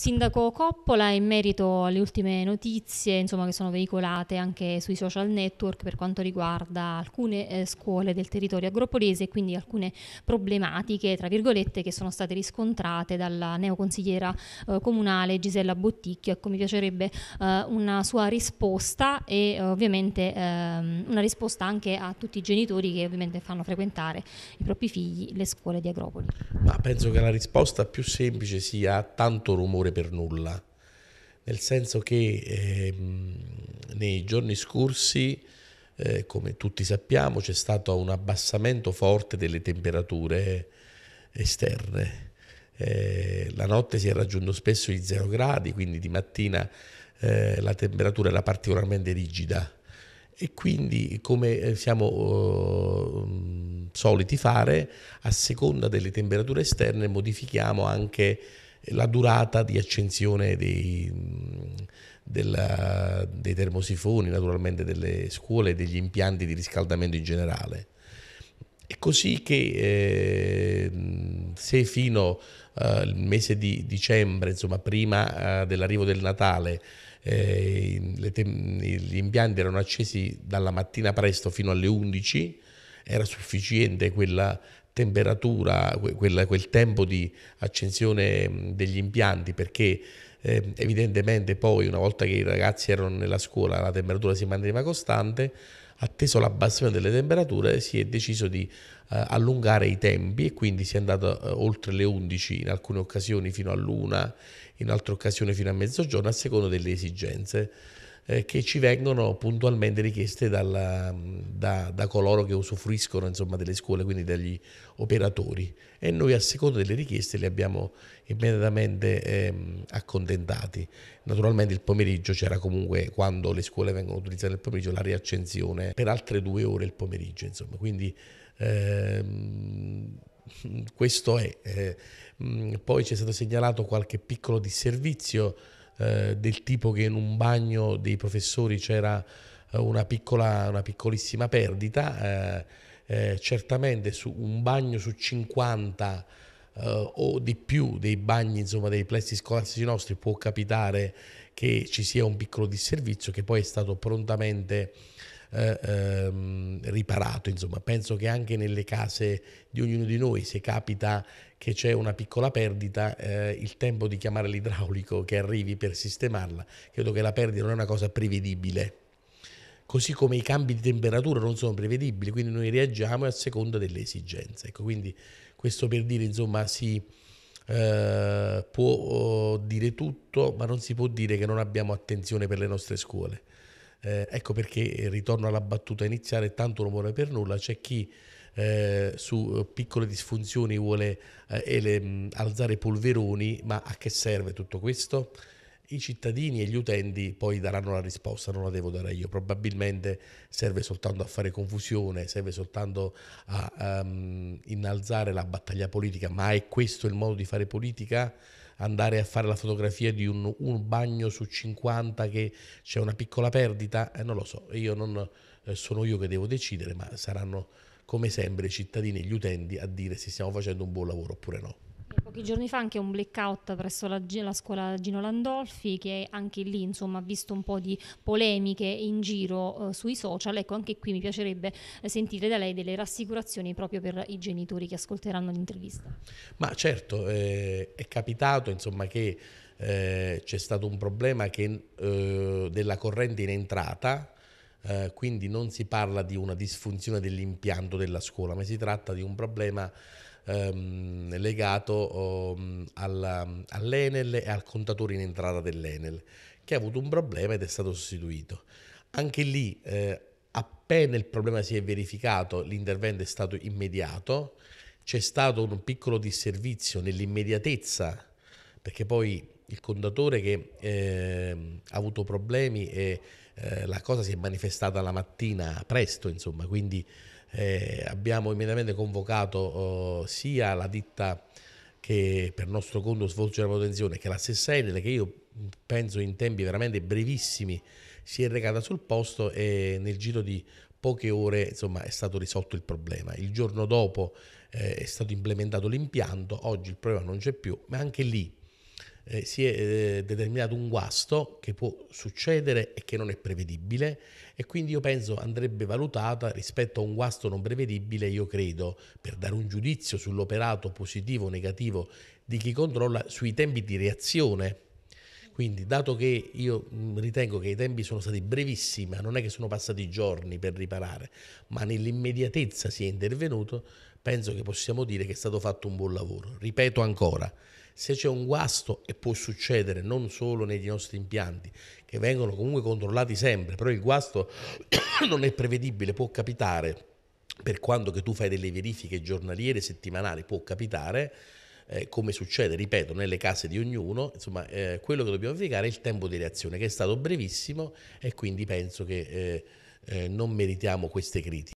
Sindaco Coppola, in merito alle ultime notizie insomma, che sono veicolate anche sui social network per quanto riguarda alcune eh, scuole del territorio agropolese e quindi alcune problematiche, tra virgolette, che sono state riscontrate dalla neoconsigliera eh, comunale Gisella Botticchio. Ecco, mi piacerebbe eh, una sua risposta e eh, ovviamente ehm, una risposta anche a tutti i genitori che ovviamente fanno frequentare i propri figli le scuole di Agropoli. Ma penso che la risposta più semplice sia tanto rumore valore per nulla, nel senso che ehm, nei giorni scorsi, eh, come tutti sappiamo, c'è stato un abbassamento forte delle temperature esterne. Eh, la notte si è raggiunto spesso i 0 gradi, quindi di mattina eh, la temperatura era particolarmente rigida e quindi come eh, siamo eh, soliti fare, a seconda delle temperature esterne modifichiamo anche la durata di accensione dei, della, dei termosifoni, naturalmente delle scuole e degli impianti di riscaldamento in generale. È così che eh, se fino al eh, mese di dicembre, insomma prima eh, dell'arrivo del Natale, eh, gli impianti erano accesi dalla mattina presto fino alle 11, era sufficiente quella temperatura, quel, quel tempo di accensione degli impianti perché eh, evidentemente poi una volta che i ragazzi erano nella scuola la temperatura si manteneva costante, atteso l'abbassamento delle temperature si è deciso di eh, allungare i tempi e quindi si è andato eh, oltre le 11 in alcune occasioni fino all'una, in altre occasioni fino a mezzogiorno a seconda delle esigenze. Eh, che ci vengono puntualmente richieste dalla, da, da, coloro che usufruiscono insomma, delle scuole, quindi dagli operatori. E noi a seconda delle richieste le abbiamo immediatamente ehm, accontentati. Naturalmente il pomeriggio c'era comunque, quando le scuole vengono utilizzate nel pomeriggio, la riaccensione per altre due ore il pomeriggio. Insomma. Quindi, ehm, questo è. Eh, poi ci è stato segnalato qualche piccolo disservizio eh, del tipo che in un bagno dei professori c'era eh, una, piccola, una piccolissima perdita, eh, eh certamente su un bagno su 50 o di più dei bagni insomma, dei plessi scolastici nostri può capitare che ci sia un piccolo disservizio che poi è stato prontamente eh, ehm, riparato. Insomma, penso che anche nelle case di ognuno di noi, se capita che c'è una piccola perdita, eh, il tempo di chiamare l'idraulico che arrivi per sistemarla, credo che la perdita non è una cosa prevedibile. Così come i cambi di temperatura non sono prevedibili, quindi noi reagiamo a seconda delle esigenze. Ecco, quindi questo per dire, insomma, si... Uh, può oh, dire tutto, ma non si può dire che non abbiamo attenzione per le nostre scuole. Eh, ecco perché ritorno alla battuta iniziale, tanto non vuole per nulla, c'è chi eh, su eh, piccole disfunzioni vuole eh, ele, alzare polveroni, ma a che serve tutto questo? i cittadini e gli utenti poi daranno la risposta, non la devo dare io. Probabilmente serve soltanto a fare confusione, serve soltanto a um, innalzare la battaglia politica, ma è questo il modo di fare politica? Andare a fare la fotografia di un, un bagno su 50 che c'è una piccola perdita? Eh, non lo so, io non, eh, sono io che devo decidere, ma saranno come sempre i cittadini e gli utenti a dire se stiamo facendo un buon lavoro oppure no. Pochi giorni fa anche un blackout presso la, la scuola Gino Landolfi che anche lì insomma ha visto un po' di polemiche in giro eh, sui social. Ecco, anche qui mi piacerebbe eh, sentire da lei delle rassicurazioni proprio per i genitori che ascolteranno l'intervista. Ma certo, eh, è capitato insomma che eh, c'è stato un problema che, eh, della corrente in entrata Uh, quindi non si parla di una disfunzione dell'impianto della scuola, ma si tratta di un problema ehm, legato oh, ehm, alla, all'Enel e al contatore in entrata dell'Enel, che ha avuto un problema ed è stato sostituito. Anche lì, eh, appena il problema si è verificato, l'intervento è stato immediato, c'è stato un piccolo disservizio nell'immediatezza, perché poi il contatore che eh, ha avuto problemi e eh, la cosa si è manifestata la mattina presto, insomma, quindi eh, abbiamo immediatamente convocato eh, sia la ditta che per nostro conto svolge la manutenzione che la stessa Enel che io penso in tempi veramente brevissimi si è recata sul posto e nel giro di poche ore insomma, è stato risolto il problema. Il giorno dopo eh, è stato implementato l'impianto, oggi il problema non c'è più, ma anche lì eh, si è eh, determinato un guasto che può succedere e che non è prevedibile e quindi io penso andrebbe valutata rispetto a un guasto non prevedibile, io credo, per dare un giudizio sull'operato positivo o negativo di chi controlla sui tempi di reazione. Quindi, dato che io mm, ritengo che i tempi sono stati brevissimi, non è che sono passati giorni per riparare, ma nell'immediatezza si è intervenuto, penso che possiamo dire che è stato fatto un buon lavoro. Ripeto ancora, se c'è un guasto, e può succedere non solo nei nostri impianti, che vengono comunque controllati sempre, però il guasto non è prevedibile, può capitare, per quanto che tu fai delle verifiche giornaliere, settimanali, può capitare, eh, come succede, ripeto, nelle case di ognuno, insomma, eh, quello che dobbiamo verificare è il tempo di reazione, che è stato brevissimo e quindi penso che eh, eh non meritiamo queste critiche.